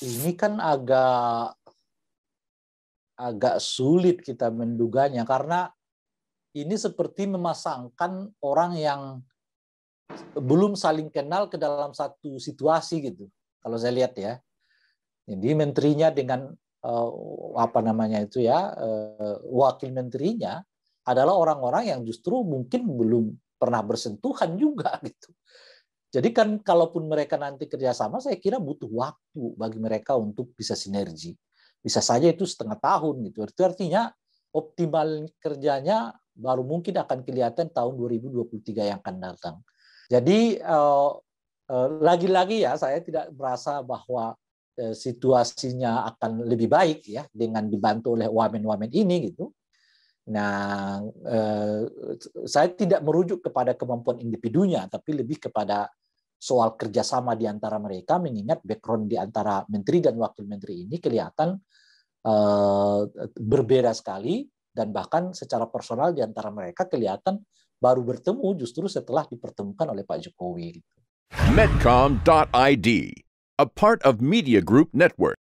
ini kan agak agak sulit kita menduganya karena ini seperti memasangkan orang yang belum saling kenal ke dalam satu situasi gitu kalau saya lihat ya jadi menterinya dengan eh, apa namanya itu ya eh, wakil menterinya adalah orang-orang yang justru mungkin belum pernah bersentuhan juga gitu jadi kan kalaupun mereka nanti kerjasama, saya kira butuh waktu bagi mereka untuk bisa sinergi. Bisa saja itu setengah tahun gitu. Itu artinya optimal kerjanya baru mungkin akan kelihatan tahun 2023 yang akan datang. Jadi eh, eh, lagi-lagi ya saya tidak merasa bahwa eh, situasinya akan lebih baik ya dengan dibantu oleh wamen-wamen ini gitu. Nah, saya tidak merujuk kepada kemampuan individunya, tapi lebih kepada soal kerjasama di antara mereka, mengingat background di antara menteri dan wakil menteri ini kelihatan uh, berbeda sekali dan bahkan secara personal di antara mereka kelihatan baru bertemu justru setelah dipertemukan oleh Pak Jokowi. Gitu. Medcom.id, a part of Media Group Network.